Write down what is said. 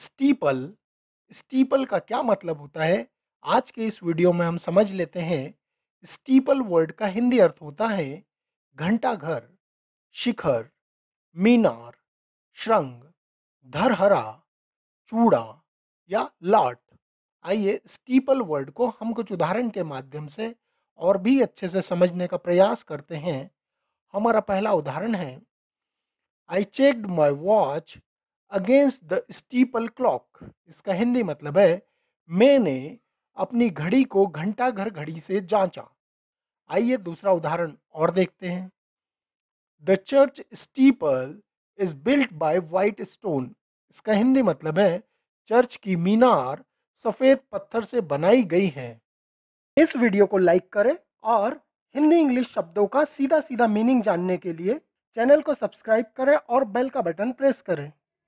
steeple steeple का क्या मतलब होता है आज के इस वीडियो में हम समझ लेते हैं स्टीपल वर्ड का हिंदी अर्थ होता है घंटा घर शिखर मीनार श्रंग धरहरा चूड़ा या लाट आइए स्टीपल वर्ड को हम कुछ उदाहरण के माध्यम से और भी अच्छे से समझने का प्रयास करते हैं हमारा पहला उदाहरण है I checked my watch against the steeple clock इसका हिंदी मतलब है मैंने अपनी घड़ी को घंटा घर घड़ी से जांचा आइए दूसरा उदाहरण और देखते हैं the church steeple is built by white stone इसका हिंदी मतलब है चर्च की मीनार सफ़ेद पत्थर से बनाई गई है इस वीडियो को लाइक करें और हिंदी इंग्लिश शब्दों का सीधा सीधा मीनिंग जानने के लिए चैनल को सब्सक्राइब करें और बेल का बटन प्रेस करें